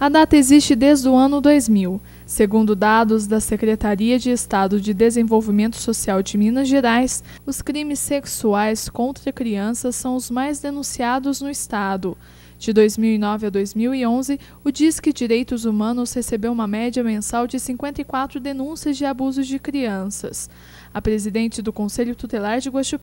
A data existe desde o ano 2000, Segundo dados da Secretaria de Estado de Desenvolvimento Social de Minas Gerais, os crimes sexuais contra crianças são os mais denunciados no estado. De 2009 a 2011, o Disque Direitos Humanos recebeu uma média mensal de 54 denúncias de abusos de crianças. A presidente do Conselho Tutelar de Guaxupé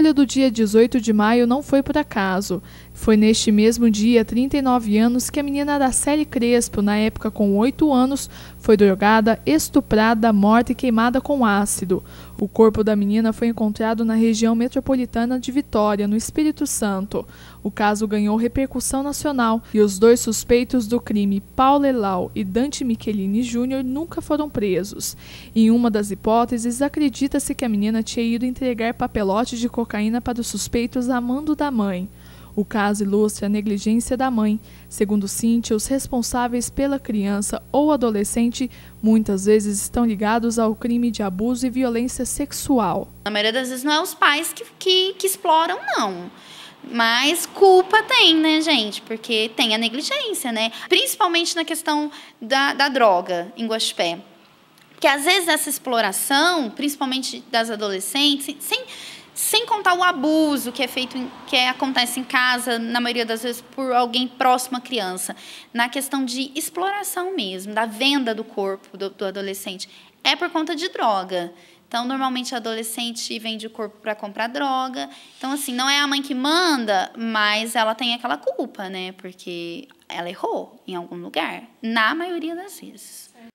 Ele do dia 18 de maio não foi por acaso. Foi neste mesmo dia, 39 anos, que a menina da série Crespo, na época com 8 anos, foi drogada, estuprada, morta e queimada com ácido. O corpo da menina foi encontrado na região metropolitana de Vitória, no Espírito Santo. O caso ganhou repercussão nacional e os dois suspeitos do crime, Paulo Elau e Dante Michelini Júnior, nunca foram presos. Em uma das hipóteses, acredita-se que a menina tinha ido entregar papelotes de cocaína cocaína para os suspeitos a mando da mãe. O caso ilustra a negligência da mãe. Segundo Cintia, os responsáveis pela criança ou adolescente muitas vezes estão ligados ao crime de abuso e violência sexual. Na maioria das vezes não é os pais que, que, que exploram, não. Mas culpa tem, né, gente? Porque tem a negligência, né? Principalmente na questão da, da droga em Guaxupé. Porque às vezes essa exploração, principalmente das adolescentes, sem, sem contar o abuso que é feito, que é, acontece em casa, na maioria das vezes, por alguém próximo à criança. Na questão de exploração mesmo, da venda do corpo do, do adolescente. É por conta de droga. Então, normalmente, adolescente vende o corpo para comprar droga. Então, assim, não é a mãe que manda, mas ela tem aquela culpa, né? Porque ela errou em algum lugar, na maioria das vezes.